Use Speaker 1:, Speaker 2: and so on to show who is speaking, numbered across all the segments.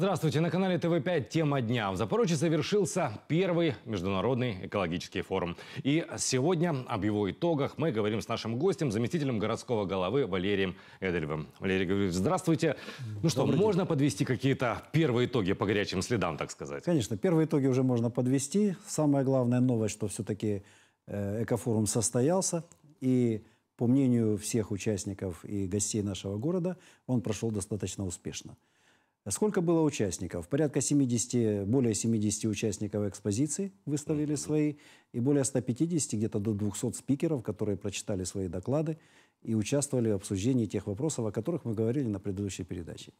Speaker 1: Здравствуйте, на канале ТВ5 «Тема дня». В Запорожье завершился первый международный экологический форум. И сегодня об его итогах мы говорим с нашим гостем, заместителем городского головы Валерием Эдельвым. Валерий Григорьевич, здравствуйте. Ну что, Добрый можно день. подвести какие-то первые итоги по горячим следам, так сказать?
Speaker 2: Конечно, первые итоги уже можно подвести. Самая главная новость, что все-таки э, экофорум состоялся. И по мнению всех участников и гостей нашего города, он прошел достаточно успешно. А сколько было участников? Порядка 70, более 70 участников экспозиции выставили mm-hmm. свои, и более 150, где-то до 200 спикеров, которые прочитали свои доклады и участвовали в обсуждении тех вопросов, о которых мы говорили на предыдущей передаче.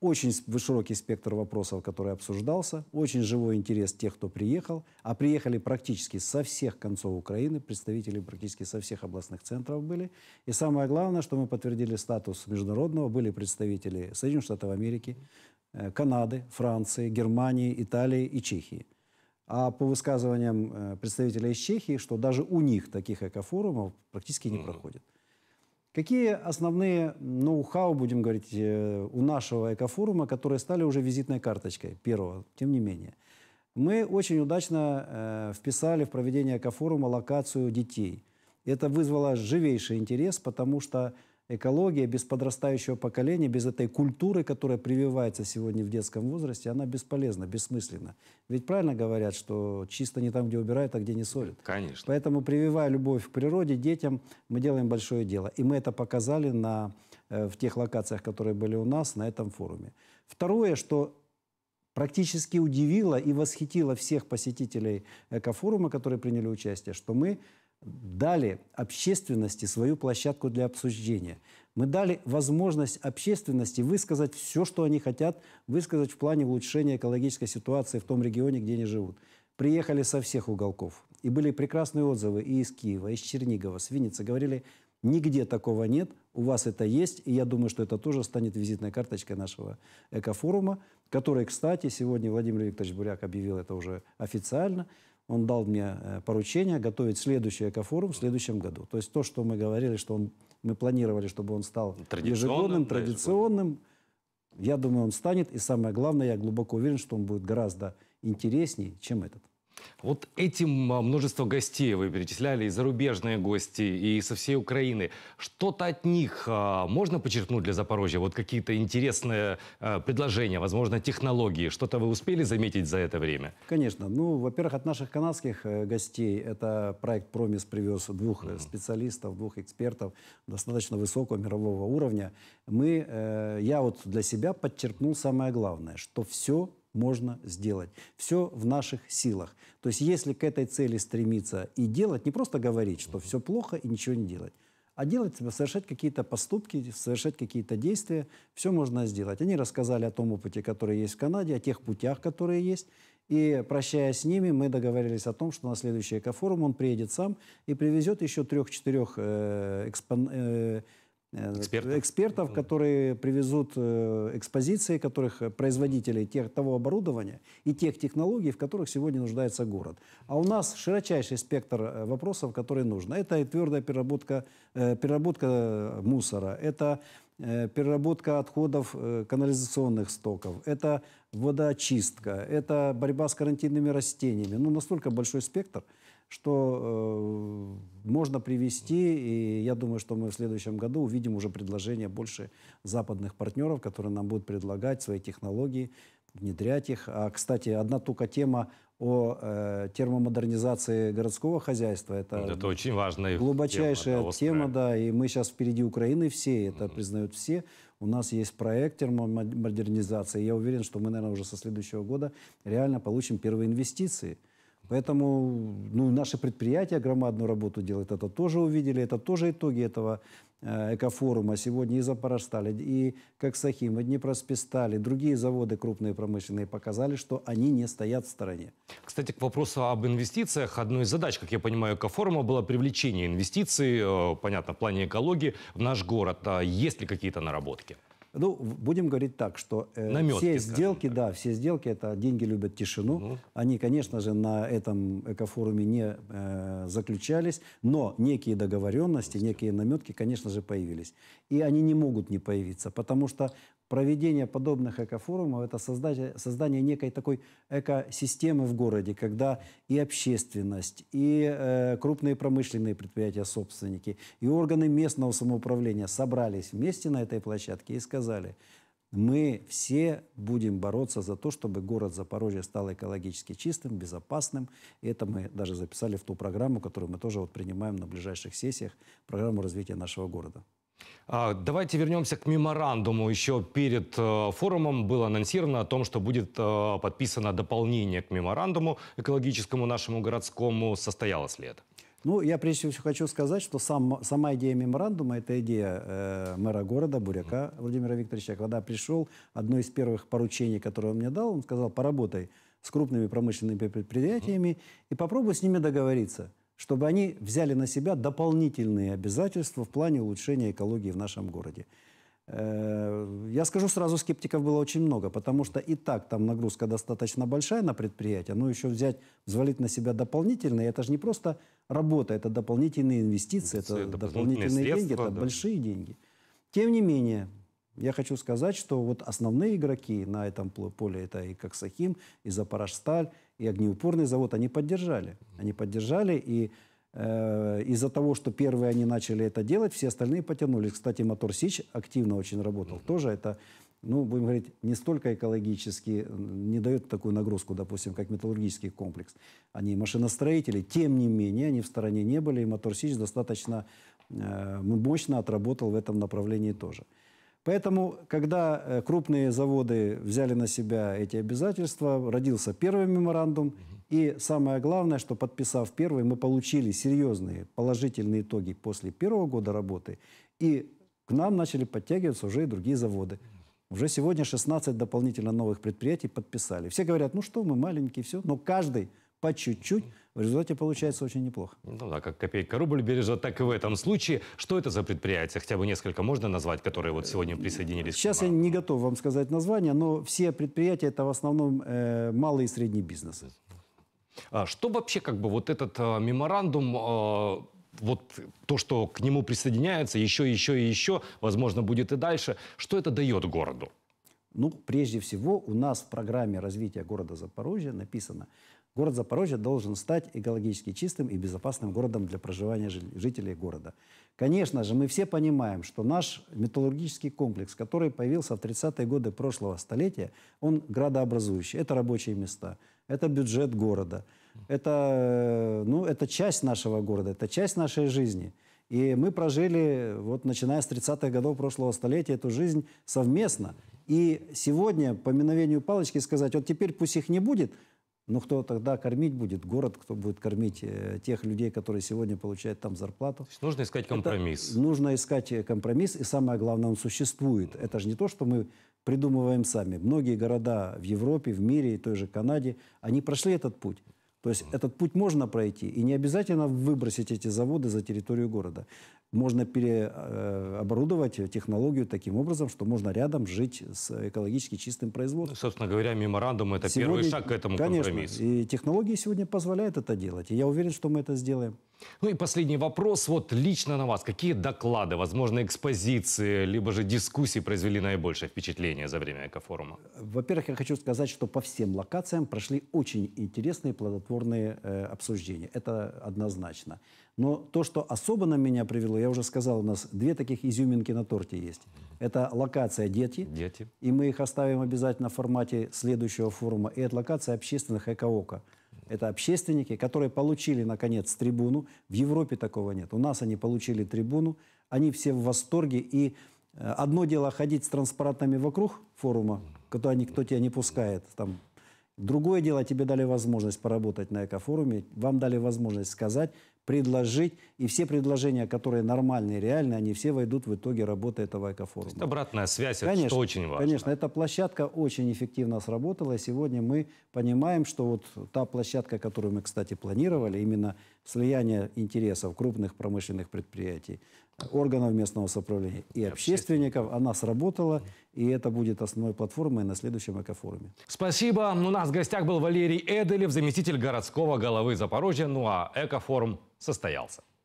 Speaker 2: Очень широкий спектр вопросов, который обсуждался, очень живой интерес тех, кто приехал, а приехали практически со всех концов Украины, представители практически со всех областных центров были. И самое главное, что мы подтвердили статус международного, были представители Соединенных Штатов Америки, э, Канады, Франции, Германии, Италии и Чехии. А по высказываниям э, представителя из Чехии, что даже у них таких экофорумов практически не mm-hmm. проходит. Какие основные ноу-хау, будем говорить, э, у нашего экофорума, которые стали уже визитной карточкой первого, тем не менее? Мы очень удачно э, вписали в проведение экофорума локацию детей. Это вызвало живейший интерес, потому что экология без подрастающего поколения, без этой культуры, которая прививается сегодня в детском возрасте, она бесполезна, бессмысленна. Ведь правильно говорят, что чисто не там, где убирают, а где не солят. Конечно. Поэтому, прививая любовь к природе, детям мы делаем большое дело. И мы это показали на, э, в тех локациях, которые были у нас на этом форуме. Второе, что практически удивило и восхитило всех посетителей экофорума, которые приняли участие, что мы дали общественности свою площадку для обсуждения. Мы дали возможность общественности высказать все, что они хотят, высказать в плане улучшения экологической ситуации в том регионе, где они живут. Приехали со всех уголков. И были прекрасные отзывы и из Киева, и из Чернигова, с Винницы. Говорили, Нигде такого нет, у вас это есть, и я думаю, что это тоже станет визитной карточкой нашего экофорума, который, кстати, сегодня Владимир Викторович Буряк объявил это уже официально. Он дал мне э, поручение готовить следующий экофорум в следующем году. То есть то, что мы говорили, что он, мы планировали, чтобы он стал традиционным, ежегодным, традиционным, я думаю, он станет. И самое главное, я глубоко уверен, что он будет гораздо интереснее, чем этот.
Speaker 1: Вот этим а, множество гостей вы перечисляли, и зарубежные гости, и со всей Украины. Что-то от них а, можно подчеркнуть для Запорожья? Вот какие-то интересные а, предложения, возможно, технологии. Что-то вы успели заметить за это время?
Speaker 2: Конечно. Ну, во-первых, от наших канадских э, гостей это проект «Промис» привез двух mm-hmm. специалистов, двух экспертов достаточно высокого мирового уровня. Мы, э, я вот для себя подчеркнул самое главное, что все можно сделать. Все в наших силах. То есть если к этой цели стремиться и делать, не просто говорить, что все плохо и ничего не делать, а делать, совершать какие-то поступки, совершать какие-то действия, все можно сделать. Они рассказали о том опыте, который есть в Канаде, о тех путях, которые есть. И прощаясь с ними, мы договорились о том, что на следующий экофорум он приедет сам и привезет еще трех-четырех э, экспон... э, Э, экспертов, экспертов которые привезут э, экспозиции, которых э, производителей тех, того оборудования и тех технологий, в которых сегодня нуждается город. А у нас широчайший спектр вопросов, которые нужно. Это и твердая переработка, переработка мусора, это переработка отходов канализационных стоков, это водоочистка, это борьба с карантинными растениями. Ну, настолько большой спектр – что э, можно привести, и я думаю, что мы в следующем году увидим уже предложение больше западных партнеров, которые нам будут предлагать свои технологии, внедрять их. А, кстати, одна только тема о э, термомодернизации городского хозяйства. Это, это очень важная глубочайшая тема, тема да, и мы сейчас впереди Украины все, это mm-hmm. признают все. У нас есть проект термомодернизации. Я уверен, что мы, наверное, уже со следующего года реально получим первые инвестиции Поэтому ну, наши предприятия громадную работу делают. Это тоже увидели, это тоже итоги этого э, экофорума. Сегодня и Запорожстали, и Коксахим, и Днепроспестали, другие заводы крупные промышленные показали, что они не стоят в стороне.
Speaker 1: Кстати, к вопросу об инвестициях. Одной из задач, как я понимаю, экофорума было привлечение инвестиций, э, понятно, в плане экологии в наш город. А Есть ли какие-то наработки?
Speaker 2: Ну, будем говорить так, что э, все сделки, так. да, все сделки, это деньги любят тишину. Угу. Они, конечно же, на этом экофоруме не э, заключались, но некие договоренности, некие наметки, конечно же, появились. И они не могут не появиться, потому что проведение подобных экофорумов – это создание, создание некой такой экосистемы в городе, когда и общественность, и э, крупные промышленные предприятия, собственники, и органы местного самоуправления собрались вместе на этой площадке и сказали – мы все будем бороться за то, чтобы город Запорожье стал экологически чистым, безопасным. И это мы даже записали в ту программу, которую мы тоже вот принимаем на ближайших сессиях, программу развития нашего города.
Speaker 1: А, давайте вернемся к меморандуму. Еще перед э, форумом было анонсировано о том, что будет э, подписано дополнение к меморандуму экологическому нашему городскому. Состоялось ли это?
Speaker 2: Ну, я прежде всего хочу сказать, что сам, сама идея меморандума – это идея э, мэра города Буряка Владимира Викторовича. Когда пришел, одно из первых поручений, которое он мне дал, он сказал, поработай с крупными промышленными предприятиями и попробуй с ними договориться – чтобы они взяли на себя дополнительные обязательства в плане улучшения экологии в нашем городе. Э, я скажу сразу, скептиков было очень много, потому что и так там нагрузка достаточно большая на предприятие, но еще взять, взвалить на себя дополнительные, это же не просто работа, это дополнительные инвестиции, это, это дополнительные, дополнительные деньги, это большие деньги. Тем не менее, я хочу сказать, что вот основные игроки на этом поле, это и Коксахим, и Запорожсталь, и огнеупорный завод, они поддержали. Они поддержали, и э, из-за того, что первые они начали это делать, все остальные потянулись. Кстати, Мотор Сич активно очень работал. Mm-hmm. Тоже это, ну, будем говорить, не столько экологически, не дает такую нагрузку, допустим, как металлургический комплекс. Они машиностроители, тем не менее, они в стороне не были, и Мотор Сич достаточно э, мощно отработал в этом направлении тоже. mm Поэтому, когда э, крупные заводы взяли на себя эти обязательства, родился первый меморандум. И самое главное, что подписав первый, мы получили серьезные положительные итоги после первого года работы. И к нам начали подтягиваться уже и другие заводы. Уже сегодня 16 дополнительно новых предприятий подписали. Все говорят, ну что, мы маленькие, все. Но каждый по чуть-чуть, в результате получается очень неплохо.
Speaker 1: Ну да, как копейка рубль бережет, так и в этом случае. Что это за предприятия? Хотя бы несколько можно назвать, которые вот сегодня присоединились?
Speaker 2: Сейчас я не готов вам сказать название, но все предприятия это в основном э, малый и средний бизнес.
Speaker 1: А что вообще как бы вот этот э, меморандум, э, вот то, что к нему присоединяется, еще, еще и еще, возможно, будет и дальше, что это дает городу?
Speaker 2: Ну, прежде всего, у нас в программе развития города Запорожья написано – Город Запорожье должен стать экологически чистым и безопасным городом для проживания жителей города. Конечно же, мы все понимаем, что наш металлургический комплекс, который появился в 30-е годы прошлого столетия, он градообразующий. Это рабочие места, это бюджет города, это, ну, это часть нашего города, это часть нашей жизни. И мы прожили, вот начиная с 30-х годов прошлого столетия, эту жизнь совместно. И сегодня, по миновению палочки, сказать, вот теперь пусть их не будет – ну кто тогда кормить будет? Город, кто будет кормить э, тех людей, которые сегодня получают там зарплату? То есть нужно искать компромисс. Это, нужно искать э, компромисс, и самое главное, он существует. Это же не то, что мы придумываем сами. Многие города в Европе, в мире и той же Канаде, они прошли этот путь. То есть этот путь можно пройти, и не обязательно выбросить эти заводы за территорию города можно переоборудовать технологию таким образом, что можно рядом жить с экологически чистым производством.
Speaker 1: Ну, собственно говоря, меморандум – это сегодня, первый шаг к этому конечно, компромиссу.
Speaker 2: И технологии сегодня позволяют это делать. И я уверен, что мы это сделаем.
Speaker 1: Ну и последний вопрос. Вот лично на вас. Какие доклады, возможно, экспозиции, либо же дискуссии произвели наибольшее впечатление за время экофорума?
Speaker 2: Во-первых, я хочу сказать, что по всем локациям прошли очень интересные плодотворные э, обсуждения. Это однозначно. Но то, что особо на меня привело, я уже сказал, у нас две таких изюминки на торте есть. Это локация «Дети». Дети. И мы их оставим обязательно в формате следующего форума. И это локация общественных «Экоока». Это общественники, которые получили, наконец, трибуну. В Европе такого нет. У нас они получили трибуну. Они все в восторге. И э, одно дело ходить с транспарантами вокруг форума, куда никто тебя не пускает, там Другое дело, тебе дали возможность поработать на экофоруме, вам дали возможность сказать, предложить, и все предложения, которые нормальные, реальные, они все войдут в итоге работы этого экофорума.
Speaker 1: Это обратная связь, конечно, это что очень важно.
Speaker 2: Конечно, эта площадка очень эффективно сработала, сегодня мы понимаем, что вот та площадка, которую мы, кстати, планировали, именно слияние интересов крупных промышленных предприятий, органов местного самоуправления и общественников. Она сработала, и это будет основной платформой на следующем экофоруме.
Speaker 1: Спасибо. У нас в гостях был Валерий Эделев, заместитель городского головы Запорожья. Ну а экофорум состоялся.